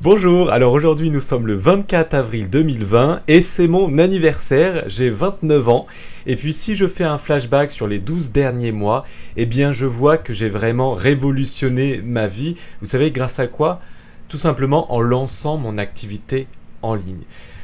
Bonjour, alors aujourd'hui nous sommes le 24 avril 2020 et c'est mon anniversaire, j'ai 29 ans et puis si je fais un flashback sur les 12 derniers mois, eh bien je vois que j'ai vraiment révolutionné ma vie, vous savez grâce à quoi Tout simplement en lançant mon activité en ligne.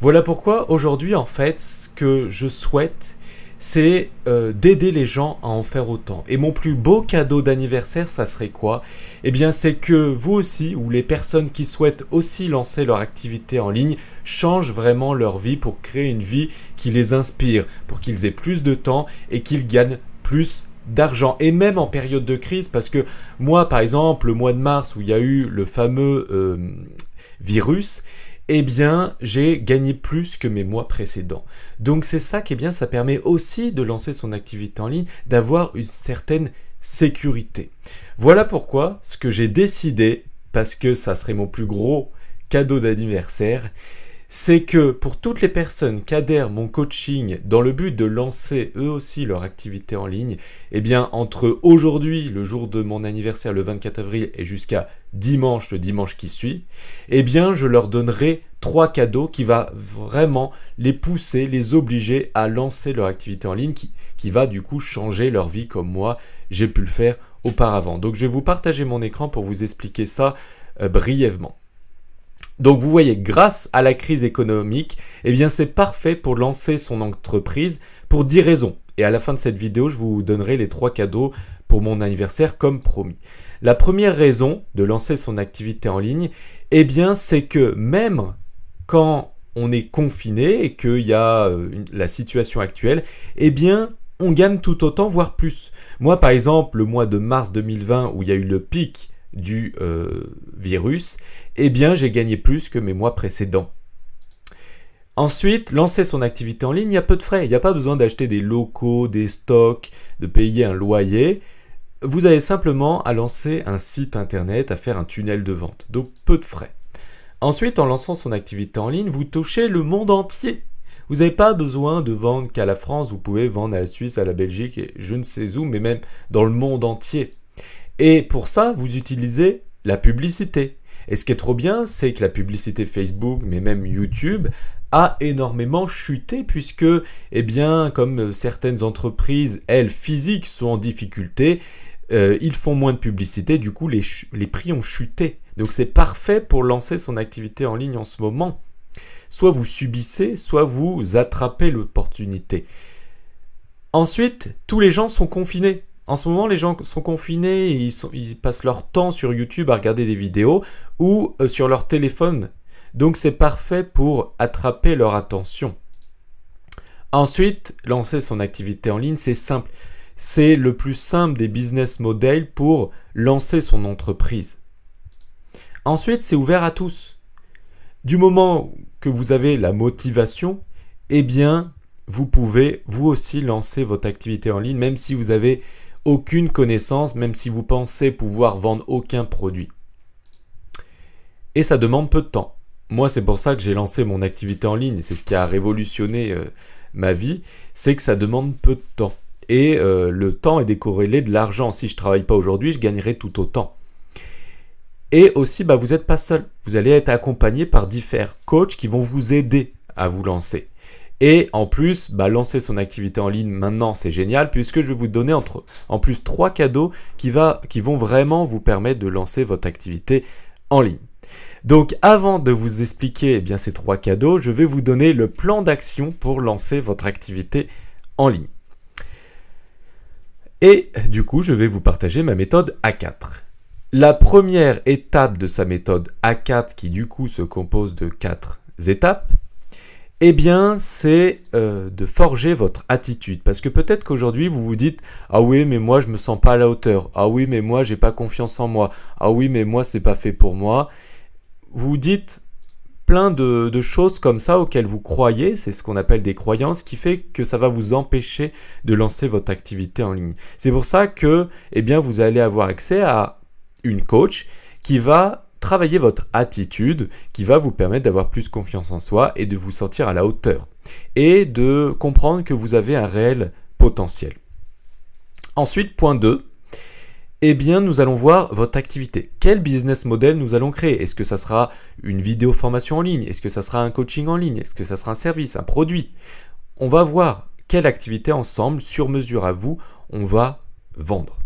Voilà pourquoi aujourd'hui en fait ce que je souhaite c'est euh, d'aider les gens à en faire autant. Et mon plus beau cadeau d'anniversaire, ça serait quoi Eh bien, c'est que vous aussi, ou les personnes qui souhaitent aussi lancer leur activité en ligne, changent vraiment leur vie pour créer une vie qui les inspire, pour qu'ils aient plus de temps et qu'ils gagnent plus d'argent et même en période de crise parce que moi par exemple le mois de mars où il y a eu le fameux euh, virus eh bien, j'ai gagné plus que mes mois précédents. Donc c'est ça qui eh bien, ça permet aussi de lancer son activité en ligne, d'avoir une certaine sécurité. Voilà pourquoi ce que j'ai décidé, parce que ça serait mon plus gros cadeau d'anniversaire, c'est que pour toutes les personnes qui adhèrent mon coaching dans le but de lancer eux aussi leur activité en ligne, eh bien entre aujourd'hui, le jour de mon anniversaire le 24 avril et jusqu'à dimanche, le dimanche qui suit, eh bien je leur donnerai trois cadeaux qui va vraiment les pousser, les obliger à lancer leur activité en ligne qui, va du coup changer leur vie comme moi j'ai pu le faire auparavant. Donc je vais vous partager mon écran pour vous expliquer ça euh, brièvement. Donc vous voyez, grâce à la crise économique, eh bien c'est parfait pour lancer son entreprise pour 10 raisons. Et à la fin de cette vidéo, je vous donnerai les trois cadeaux pour mon anniversaire comme promis. La première raison de lancer son activité en ligne, eh bien c'est que même quand on est confiné et qu'il y a euh, la situation actuelle, eh bien on gagne tout autant, voire plus. Moi par exemple, le mois de mars 2020 où il y a eu le pic du euh, virus, eh bien j'ai gagné plus que mes mois précédents. Ensuite, lancer son activité en ligne, il y a peu de frais. Il n'y a pas besoin d'acheter des locaux, des stocks, de payer un loyer. Vous avez simplement à lancer un site internet, à faire un tunnel de vente. Donc peu de frais. Ensuite, en lançant son activité en ligne, vous touchez le monde entier. Vous n'avez pas besoin de vendre qu'à la France, vous pouvez vendre à la Suisse, à la Belgique, et je ne sais où, mais même dans le monde entier. Et pour ça, vous utilisez la publicité. Et ce qui est trop bien, c'est que la publicité Facebook, mais même YouTube, a énormément chuté puisque, eh bien, comme certaines entreprises, elles, physiques, sont en difficulté, euh, ils font moins de publicité, du coup, les prix ont chuté. Donc c'est parfait pour lancer son activité en ligne en ce moment. Soit vous subissez, soit vous attrapez l'opportunité. Ensuite, tous les gens sont confinés. En ce moment, les gens sont confinés et ils, passent leur temps sur YouTube à regarder des vidéos ou euh, sur leur téléphone. Donc c'est parfait pour attraper leur attention. Ensuite, lancer son activité en ligne, c'est simple. C'est le plus simple des business models pour lancer son entreprise. Ensuite, c'est ouvert à tous. Du moment que vous avez la motivation, eh bien, vous pouvez vous aussi lancer votre activité en ligne, même si vous avez aucune connaissance, même si vous pensez pouvoir vendre aucun produit. Et ça demande peu de temps. Moi, c'est pour ça que j'ai lancé mon activité en ligne, c'est ce qui a révolutionné euh, ma vie, c'est que ça demande peu de temps. Et euh, le temps est décorrélé de l'argent. Si je travaille pas aujourd'hui, je gagnerai tout autant. Et aussi, bah, vous n'êtes pas seul. Vous allez être accompagné par différents coachs qui vont vous aider à vous lancer. Et en plus, bah, lancer son activité en ligne maintenant, c'est génial, puisque je vais vous donner en plus trois cadeaux qui, vont vraiment vous permettre de lancer votre activité en ligne. Donc avant de vous expliquer eh ces trois cadeaux, je vais vous donner le plan d'action pour lancer votre activité en ligne. Et du coup, je vais vous partager ma méthode A4. La première étape de sa méthode A4, qui du coup se compose de quatre étapes, eh bien, c'est euh, de forger votre attitude. Parce que peut-être qu'aujourd'hui, vous vous dites Ah oui, mais moi, je me sens pas à la hauteur. Ah oui, mais moi, j'ai pas confiance en moi. Ah oui, mais moi, c'est pas fait pour moi. Vous dites plein de, choses comme ça auxquelles vous croyez, c'est ce qu'on appelle des croyances, qui fait que ça va vous empêcher de lancer votre activité en ligne. C'est pour ça que, eh bien, vous allez avoir accès à une coach qui va travaillez votre attitude qui va vous permettre d'avoir plus confiance en soi et de vous sentir à la hauteur et de comprendre que vous avez un réel potentiel. Ensuite, point 2, eh bien, nous allons voir votre activité. Quel business model nous allons créer Est-ce que ça sera une vidéo formation en ligne Est-ce que ça sera un coaching en ligne Est-ce que ça sera un service, un produit On va voir quelle activité ensemble, sur mesure à vous, on va vendre.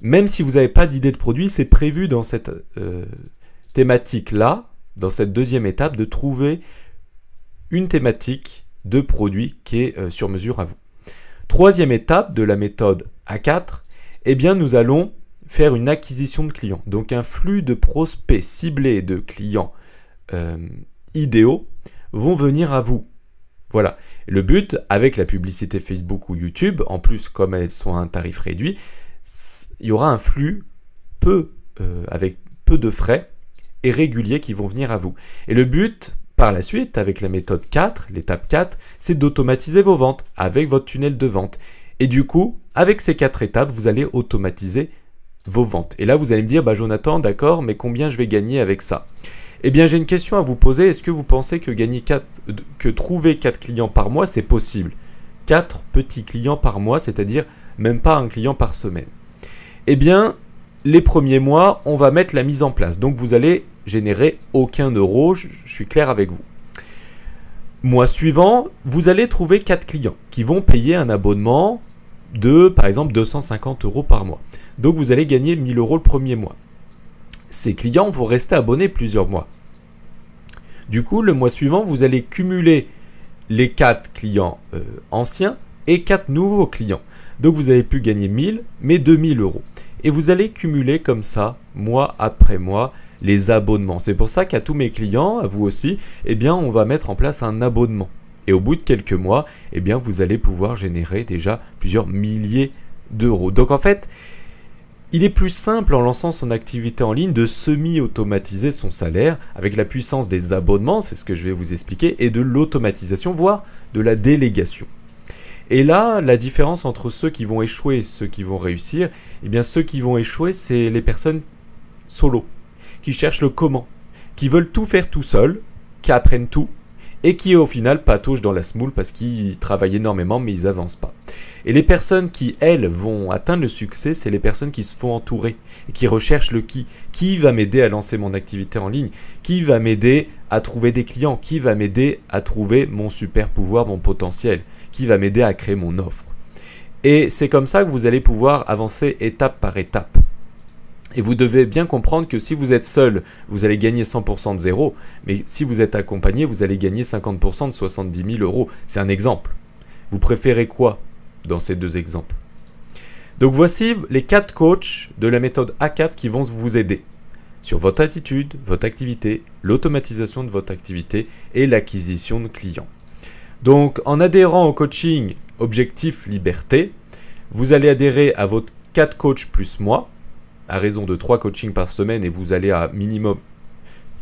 Même si vous n'avez pas d'idée de produit, c'est prévu dans cette euh, thématique-là, dans cette deuxième étape, de trouver une thématique de produit qui est euh, sur mesure à vous. Troisième étape de la méthode A4, eh bien nous allons faire une acquisition de clients, donc un flux de prospects ciblés de clients euh, idéaux vont venir à vous. Voilà. Le but avec la publicité Facebook ou YouTube, en plus comme elles sont à un tarif réduit, il y aura un flux peu, euh, avec peu de frais et réguliers qui vont venir à vous. Et le but, par la suite, avec la méthode 4, l'étape 4, c'est d'automatiser vos ventes avec votre tunnel de vente. Et du coup, avec ces quatre étapes, vous allez automatiser vos ventes. Et là, vous allez me dire, bah Jonathan, d'accord, mais combien je vais gagner avec ça Eh bien, j'ai une question à vous poser. Est-ce que vous pensez que, que trouver 4 clients par mois, c'est possible 4 petits clients par mois, c'est-à-dire même pas un client par semaine eh bien, les premiers mois, on va mettre la mise en place. Donc vous allez générer aucun euro, je, suis clair avec vous. Mois suivant, vous allez trouver 4 clients qui vont payer un abonnement de, par exemple, 250 euros par mois. Donc vous allez gagner 1000 euros le premier mois. Ces clients vont rester abonnés plusieurs mois. Du coup, le mois suivant, vous allez cumuler les 4 clients euh, anciens et 4 nouveaux clients. Donc vous avez pu gagner 1000, mais 2000 euros et vous allez cumuler comme ça, mois après mois, les abonnements. C'est pour ça qu'à tous mes clients, à vous aussi, eh bien, on va mettre en place un abonnement. Et au bout de quelques mois, eh bien, vous allez pouvoir générer déjà plusieurs milliers d'euros. Donc en fait, il est plus simple en lançant son activité en ligne de semi-automatiser son salaire avec la puissance des abonnements, c'est ce que je vais vous expliquer, et de l'automatisation, voire de la délégation. Et là, la différence entre ceux qui vont échouer et ceux qui vont réussir, eh bien ceux qui vont échouer, c'est les personnes solo, qui cherchent le comment, qui veulent tout faire tout seul, qui apprennent tout, et qui au final patauchent dans la semoule parce qu'ils travaillent énormément mais ils avancent pas. Et les personnes qui, elles, vont atteindre le succès, c'est les personnes qui se font entourer, qui recherchent le qui. Qui va m'aider à lancer mon activité en ligne Qui va m'aider à trouver des clients Qui va m'aider à trouver mon super pouvoir, mon potentiel Qui va m'aider à créer mon offre Et c'est comme ça que vous allez pouvoir avancer étape par étape. Et vous devez bien comprendre que si vous êtes seul, vous allez gagner 100% de zéro, mais si vous êtes accompagné, vous allez gagner 50% de 70 000 euros. C'est un exemple. Vous préférez quoi dans ces deux exemples Donc voici les quatre coachs de la méthode A4 qui vont vous aider sur votre attitude, votre activité, l'automatisation de votre activité et l'acquisition de clients. Donc en adhérant au coaching Objectif Liberté, vous allez adhérer à votre 4 coachs plus moi, à raison de 3 coachings par semaine et vous allez à minimum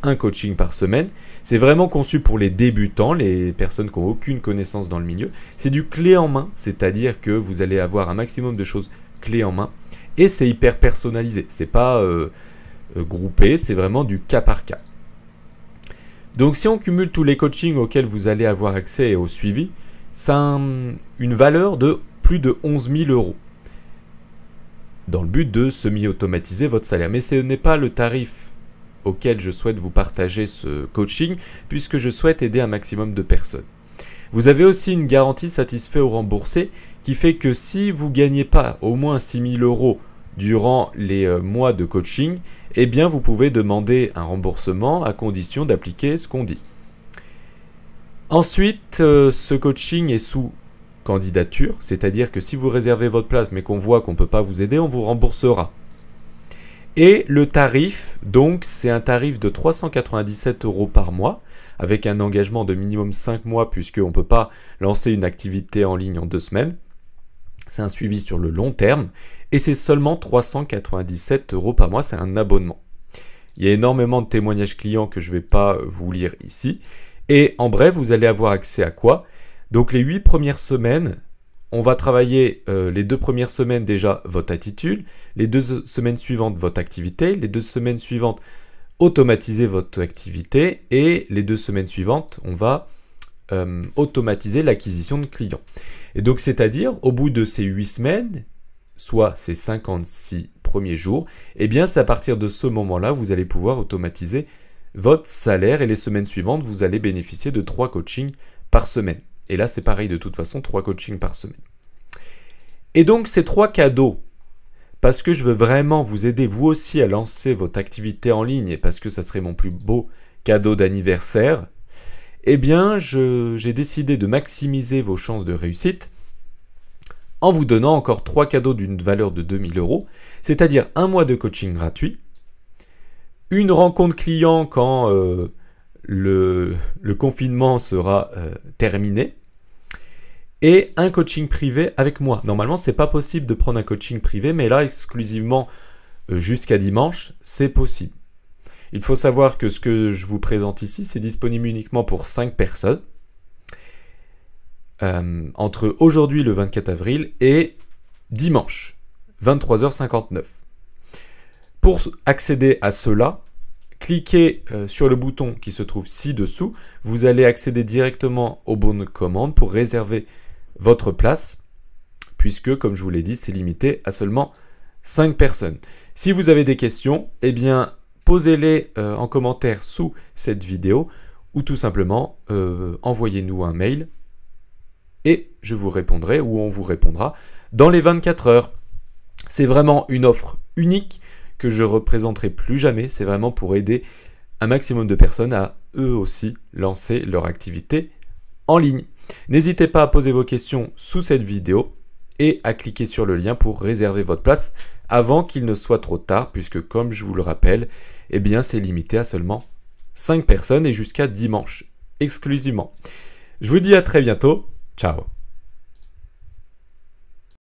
un coaching par semaine. C'est vraiment conçu pour les débutants, les personnes qui n'ont aucune connaissance dans le milieu. C'est du clé en main, c'est-à-dire que vous allez avoir un maximum de choses clé en main. Et c'est hyper personnalisé. C'est pas euh, euh, groupé, c'est vraiment du cas par cas. Donc si on cumule tous les coachings auxquels vous allez avoir accès et au suivi, ça une valeur de plus de 11 000 euros dans le but de semi-automatiser votre salaire. Mais ce n'est pas le tarif auquel je souhaite vous partager ce coaching, puisque je souhaite aider un maximum de personnes. Vous avez aussi une garantie satisfait ou remboursée qui fait que si vous gagnez pas au moins 6 000 euros durant les euh, mois de coaching, eh bien vous pouvez demander un remboursement à condition d'appliquer ce qu'on dit. Ensuite, euh, ce coaching est sous candidature, c'est-à-dire que si vous réservez votre place mais qu'on voit qu'on ne peut pas vous aider, on vous remboursera. Et le tarif, donc c'est un tarif de 397 euros par mois, avec un engagement de minimum 5 mois puisqu'on ne peut pas lancer une activité en ligne en deux semaines c'est un suivi sur le long terme, et c'est seulement 397 euros par mois, c'est un abonnement. Il y a énormément de témoignages clients que je ne vais pas vous lire ici. Et en bref, vous allez avoir accès à quoi Donc les 8 premières semaines, on va travailler euh, les deux premières semaines déjà votre attitude, les deux semaines suivantes votre activité, les deux semaines suivantes automatiser votre activité, et les deux semaines suivantes, on va euh, automatiser l'acquisition de clients. Et donc, c'est-à-dire, au bout de ces 8 semaines, soit ces 56 premiers jours, et eh bien, c'est à partir de ce moment-là, vous allez pouvoir automatiser votre salaire et les semaines suivantes, vous allez bénéficier de trois coachings par semaine. Et là, c'est pareil de toute façon, trois coachings par semaine. Et donc, ces trois cadeaux, parce que je veux vraiment vous aider vous aussi à lancer votre activité en ligne et parce que ça serait mon plus beau cadeau d'anniversaire, eh bien, j'ai décidé de maximiser vos chances de réussite en vous donnant encore trois cadeaux d'une valeur de 2000 euros, c'est-à-dire un mois de coaching gratuit, une rencontre client quand euh, le, confinement sera euh, terminé, et un coaching privé avec moi. Normalement, c'est pas possible de prendre un coaching privé, mais là, exclusivement euh, jusqu'à dimanche, c'est possible. Il faut savoir que ce que je vous présente ici, c'est disponible uniquement pour 5 personnes. Euh, entre aujourd'hui le 24 avril et dimanche 23h59. Pour accéder à cela, cliquez euh, sur le bouton qui se trouve ci-dessous. Vous allez accéder directement au bon de commande pour réserver votre place, puisque, comme je vous l'ai dit, c'est limité à seulement 5 personnes. Si vous avez des questions, eh bien, posez-les euh, en commentaire sous cette vidéo ou tout simplement euh, envoyez-nous un mail et je vous répondrai ou on vous répondra dans les 24 heures. C'est vraiment une offre unique que je représenterai plus jamais. C'est vraiment pour aider un maximum de personnes à eux aussi lancer leur activité en ligne. N'hésitez pas à poser vos questions sous cette vidéo et à cliquer sur le lien pour réserver votre place avant qu'il ne soit trop tard, puisque comme je vous le rappelle, eh bien c'est limité à seulement 5 personnes et jusqu'à dimanche exclusivement. Je vous dis à très bientôt, ciao